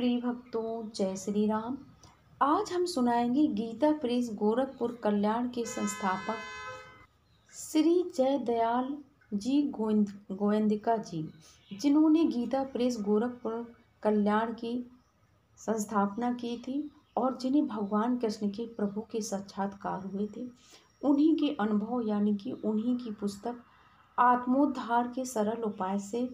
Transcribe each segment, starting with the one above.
प्रिय भक्तों जय श्री राम आज हम सुनाएंगे गीता प्रेस गोरखपुर कल्याण के संस्थापक श्री जय दयाल जी गोविंद गोविंदिका जी जिन्होंने गीता प्रेस गोरखपुर कल्याण की संस्थापना की थी और जिन्हें भगवान कृष्ण के प्रभु के साक्षात्कार हुए थे उन्हीं के अनुभव यानी कि उन्हीं की पुस्तक आत्मोद्धार के सरल उपाय से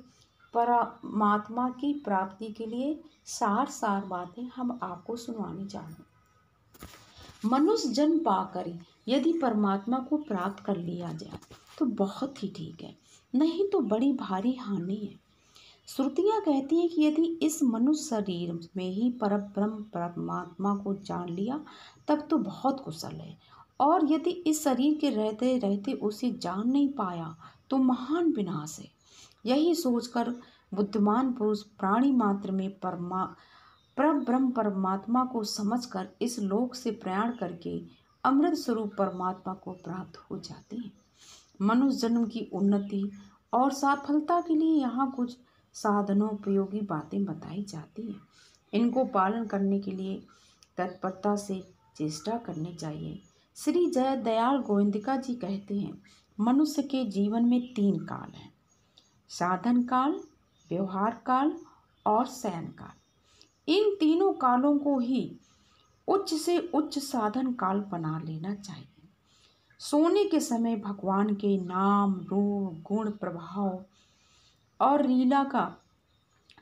परमात्मा की प्राप्ति के लिए सार सार बातें हम आपको सुनवाने चाहें मनुष्य जन्म पाकर यदि परमात्मा को प्राप्त कर लिया जाए तो बहुत ही ठीक है नहीं तो बड़ी भारी हानि है श्रुतियाँ कहती हैं कि यदि इस मनुष्य शरीर में ही पर ब्रह्म परमात्मा को जान लिया तब तो बहुत कुशल है और यदि इस शरीर के रहते रहते उसे जान नहीं पाया तो महान विनाश है यही सोचकर बुद्धिमान पुरुष प्राणी मात्र में परमा परब्रह्म परमात्मा को समझकर इस लोक से प्रयाण करके अमृत स्वरूप परमात्मा को प्राप्त हो जाते हैं मनुष्य जन्म की उन्नति और सफलता के लिए यहाँ कुछ साधनोपयोगी बातें बताई जाती हैं इनको पालन करने के लिए तत्परता से चेष्टा करनी चाहिए श्री जय दयाल गोविंदिका जी कहते हैं मनुष्य के जीवन में तीन काल हैं साधन काल व्यवहार काल और शयन काल इन तीनों कालों को ही उच्च से उच्च साधन काल बना लेना चाहिए सोने के समय भगवान के नाम रूप गुण प्रभाव और लीला का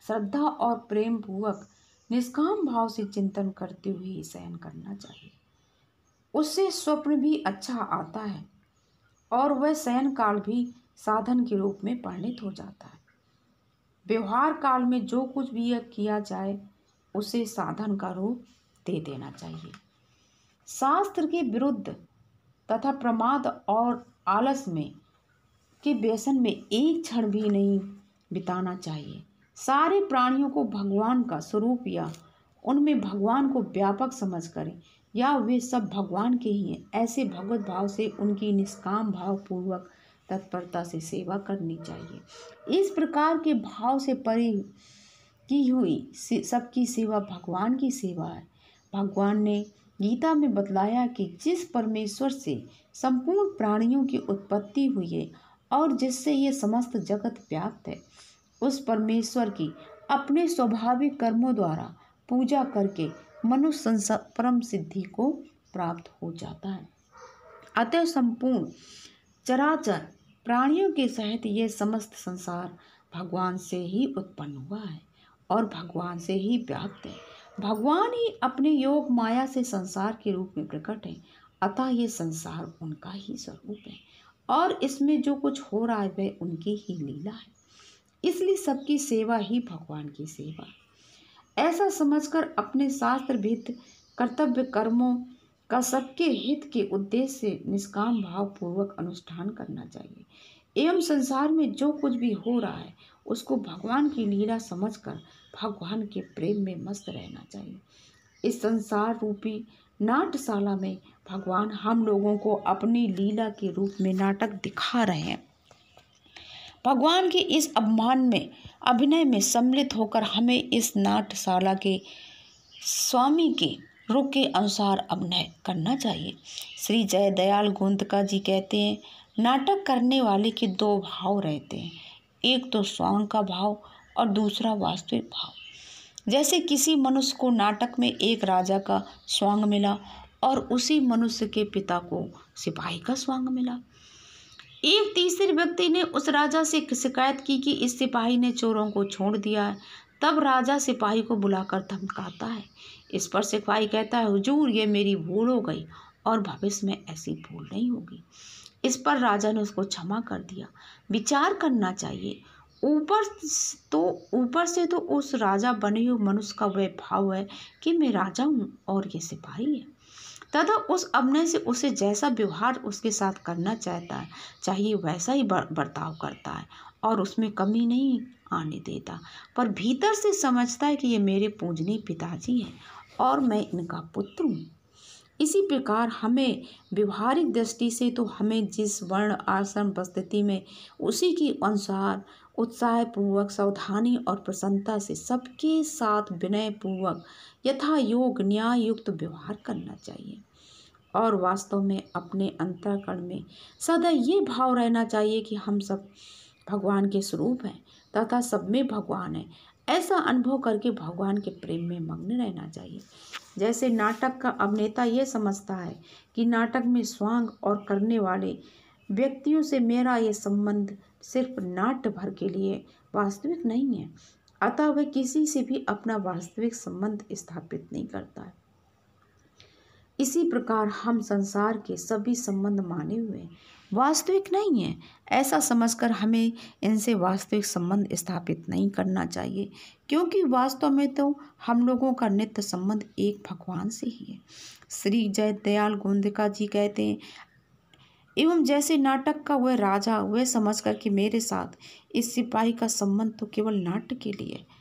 श्रद्धा और प्रेम पूर्वक निष्काम भाव से चिंतन करते हुए शयन करना चाहिए उससे स्वप्न भी अच्छा आता है और वह शयन काल भी साधन के रूप में परिणित हो जाता है व्यवहार काल में जो कुछ भी किया जाए उसे साधन का रूप दे देना चाहिए शास्त्र के विरुद्ध तथा प्रमाद और आलस में के व्यसन में एक क्षण भी नहीं बिताना चाहिए सारे प्राणियों को भगवान का स्वरूप या उनमें भगवान को व्यापक समझ करें या वे सब भगवान के ही हैं ऐसे भगवत भाव से उनकी निष्काम भाव पूर्वक तत्परता से सेवा करनी चाहिए इस प्रकार के भाव से परि की हुई सबकी सेवा भगवान की सेवा है भगवान ने गीता में बतलाया कि जिस परमेश्वर से संपूर्ण प्राणियों की उत्पत्ति हुई है और जिससे ये समस्त जगत व्याप्त है उस परमेश्वर की अपने स्वाभाविक कर्मों द्वारा पूजा करके मनुष्य परम सिद्धि को प्राप्त हो जाता है अतः संपूर्ण चराचर प्राणियों के सहित ये समस्त संसार भगवान से ही उत्पन्न हुआ है और भगवान से ही व्याप्त है भगवान ही अपने योग माया से संसार के रूप में प्रकट है अतः ये संसार उनका ही स्वरूप है और इसमें जो कुछ हो रहा है वह उनकी ही लीला है इसलिए सबकी सेवा ही भगवान की सेवा है ऐसा समझकर अपने शास्त्र भीत कर्तव्य कर्मों का सबके हित के उद्देश्य से निष्काम भाव पूर्वक अनुष्ठान करना चाहिए एवं संसार में जो कुछ भी हो रहा है उसको भगवान की लीला समझकर भगवान के प्रेम में मस्त रहना चाहिए इस संसार रूपी नाट्यशाला में भगवान हम लोगों को अपनी लीला के रूप में नाटक दिखा रहे हैं भगवान के इस अपमान में अभिनय में सम्मिलित होकर हमें इस नाटशाला के स्वामी के रुख के अनुसार अभिनय करना चाहिए श्री जय दयाल गोंदका जी कहते हैं नाटक करने वाले के दो भाव रहते हैं एक तो स्वांग का भाव और दूसरा वास्तविक भाव जैसे किसी मनुष्य को नाटक में एक राजा का स्वांग मिला और उसी मनुष्य के पिता को सिपाही का स्वांग मिला एक तीसरे व्यक्ति ने उस राजा से शिकायत की कि इस सिपाही ने चोरों को छोड़ दिया है तब राजा सिपाही को बुलाकर धमकाता है इस पर सिपाही कहता है हुजूर ये मेरी भूल हो गई और भविष्य में ऐसी भूल नहीं होगी इस पर राजा ने उसको क्षमा कर दिया विचार करना चाहिए ऊपर तो ऊपर से तो उस राजा बने हुए मनुष्य का वह भाव है कि मैं राजा हूँ और ये सिपाही है तथा उस अभिनय से उसे जैसा व्यवहार उसके साथ करना चाहता है चाहिए वैसा ही बर्ताव करता है और उसमें कमी नहीं आने देता पर भीतर से समझता है कि ये मेरे पूजनी पिताजी हैं और मैं इनका पुत्र हूँ इसी प्रकार हमें व्यवहारिक दृष्टि से तो हमें जिस वर्ण आश्रम परिस्थिति में उसी के अनुसार उत्साहपूर्वक सावधानी और प्रसन्नता से सबके साथ विनयपूर्वक यथा योग न्याय युक्त व्यवहार करना चाहिए और वास्तव में अपने अंतरकण में सदा ये भाव रहना चाहिए कि हम सब भगवान के स्वरूप हैं तथा सब में भगवान है ऐसा अनुभव करके भगवान के प्रेम में मग्न रहना चाहिए जैसे नाटक का अभिनेता ये समझता है कि नाटक में स्वांग और करने वाले व्यक्तियों से मेरा ये संबंध सिर्फ नाट्य भर के लिए वास्तविक नहीं है अतः वह किसी से भी अपना वास्तविक संबंध स्थापित नहीं करता है इसी प्रकार हम संसार के सभी संबंध माने हुए वास्तविक नहीं है ऐसा समझकर हमें इनसे वास्तविक संबंध स्थापित नहीं करना चाहिए क्योंकि वास्तव में तो हम लोगों का नित्य संबंध एक भगवान से ही है श्री जय दयाल गोंदिका जी कहते हैं एवं जैसे नाटक का वह राजा वह समझ कर कि मेरे साथ इस सिपाही का संबंध तो केवल नाट्य के लिए है